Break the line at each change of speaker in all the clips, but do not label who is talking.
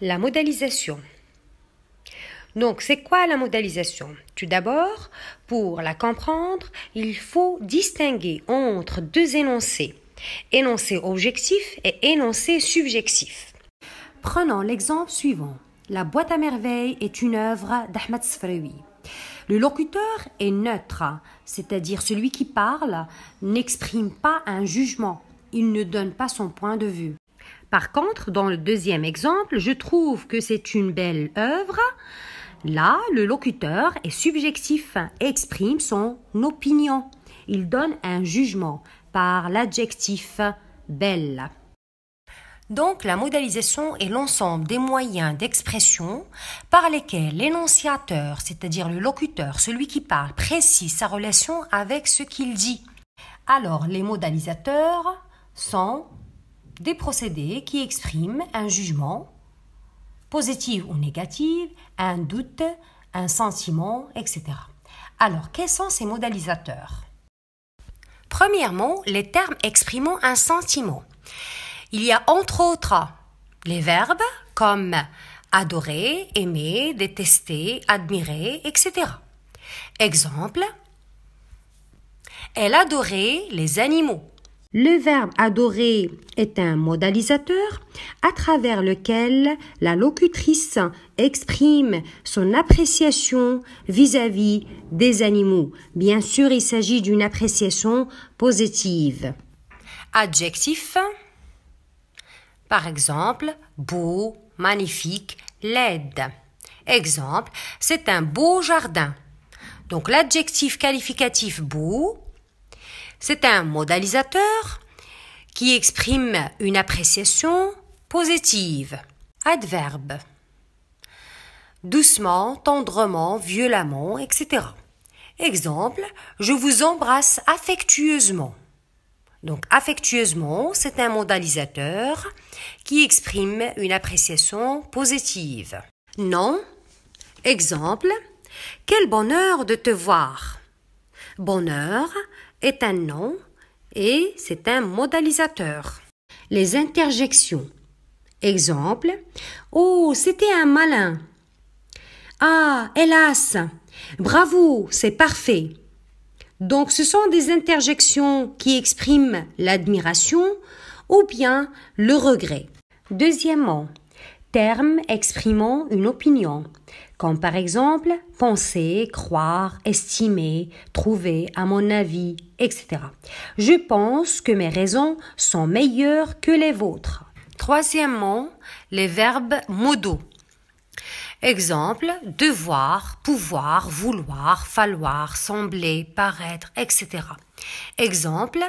La modélisation. Donc, c'est quoi la modélisation Tout d'abord, pour la comprendre, il faut distinguer entre deux énoncés, énoncé objectif et énoncé subjectif. Prenons l'exemple suivant. La boîte à merveilles est une œuvre d'Ahmed Sfraoui. Le locuteur est neutre, c'est-à-dire celui qui parle n'exprime pas un jugement, il ne donne pas son point de vue. Par contre, dans le deuxième exemple, je trouve que c'est une belle œuvre. Là, le locuteur est subjectif, exprime son opinion. Il donne un jugement par l'adjectif belle. Donc la modalisation est l'ensemble des moyens d'expression par lesquels l'énonciateur, c'est-à-dire le locuteur, celui qui parle, précise sa relation avec ce qu'il dit. Alors les modalisateurs sont des procédés qui expriment un jugement, positif ou négatif, un doute, un sentiment, etc. Alors, quels sont ces modalisateurs Premièrement, les termes exprimant un sentiment. Il y a entre autres les verbes comme adorer, aimer, détester, admirer, etc. Exemple, elle adorait les animaux. Le verbe adorer est un modalisateur à travers lequel la locutrice exprime son appréciation vis-à-vis des animaux. Bien sûr, il s'agit d'une appréciation positive. Adjectif. Par exemple, beau, magnifique, laide. Exemple, c'est un beau jardin. Donc l'adjectif qualificatif beau c'est un modalisateur qui exprime une appréciation positive. Adverbe. Doucement, tendrement, violemment, etc. Exemple, je vous embrasse affectueusement. Donc affectueusement, c'est un modalisateur qui exprime une appréciation positive. Non. Exemple, quel bonheur de te voir. Bonheur, est un nom et c'est un modalisateur. Les interjections. Exemple Oh, c'était un malin. Ah, hélas Bravo, c'est parfait. Donc ce sont des interjections qui expriment l'admiration ou bien le regret. Deuxièmement, terme exprimant une opinion comme par exemple penser, croire, estimer, trouver, à mon avis, etc. Je pense que mes raisons sont meilleures que les vôtres. Troisièmement, les verbes modaux. Exemple, devoir, pouvoir, vouloir, falloir, sembler, paraître, etc. Exemple,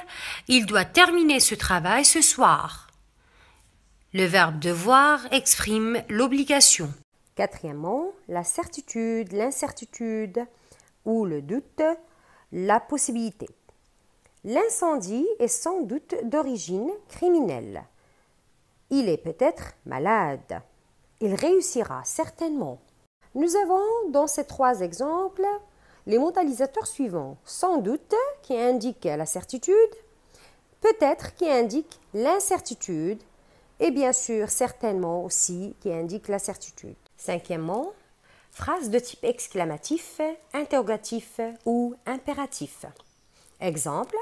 il doit terminer ce travail ce soir. Le verbe devoir exprime l'obligation. Quatrièmement, la certitude, l'incertitude ou le doute, la possibilité. L'incendie est sans doute d'origine criminelle. Il est peut-être malade. Il réussira certainement. Nous avons dans ces trois exemples les modalisateurs suivants sans doute qui indique la certitude, peut-être qui indique l'incertitude et bien sûr certainement aussi qui indique la certitude. Cinquièmement, phrase de type exclamatif, interrogatif ou impératif. Exemple,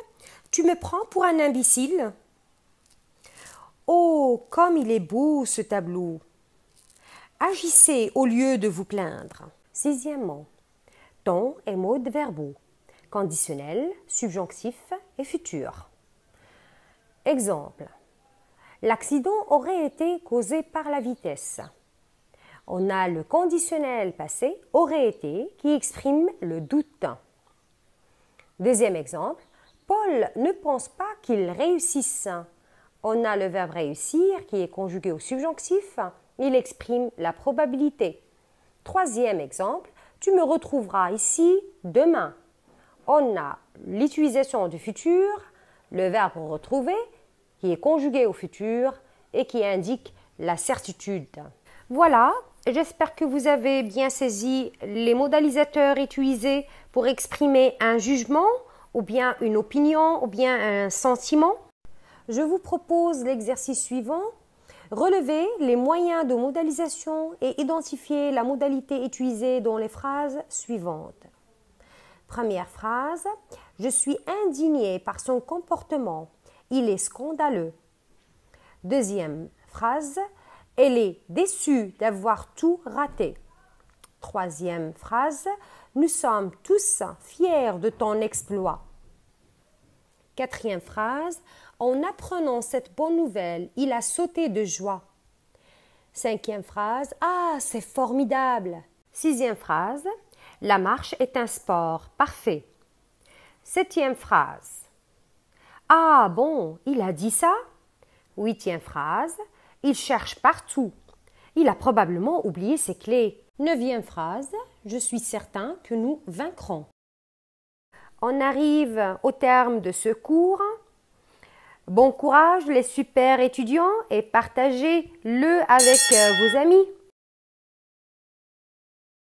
tu me prends pour un imbécile Oh, comme il est beau ce tableau Agissez au lieu de vous plaindre. Sixièmement, ton et modes verbaux, conditionnel, subjonctif et futur. Exemple, l'accident aurait été causé par la vitesse on a le conditionnel passé aurait été qui exprime le doute. Deuxième exemple, Paul ne pense pas qu'il réussisse. On a le verbe réussir qui est conjugué au subjonctif. Il exprime la probabilité. Troisième exemple, tu me retrouveras ici demain. On a l'utilisation du futur, le verbe retrouver qui est conjugué au futur et qui indique la certitude. Voilà J'espère que vous avez bien saisi les modalisateurs utilisés pour exprimer un jugement ou bien une opinion ou bien un sentiment. Je vous propose l'exercice suivant. Relevez les moyens de modalisation et identifiez la modalité utilisée dans les phrases suivantes. Première phrase, je suis indigné par son comportement. Il est scandaleux. Deuxième phrase, elle est déçue d'avoir tout raté. Troisième phrase, nous sommes tous fiers de ton exploit. Quatrième phrase, en apprenant cette bonne nouvelle, il a sauté de joie. Cinquième phrase, ah, c'est formidable. Sixième phrase, la marche est un sport parfait. Septième phrase, ah bon, il a dit ça. Huitième phrase, il cherche partout. Il a probablement oublié ses clés. Neuvième phrase, je suis certain que nous vaincrons. On arrive au terme de ce cours. Bon courage les super étudiants et partagez-le avec euh, vos amis.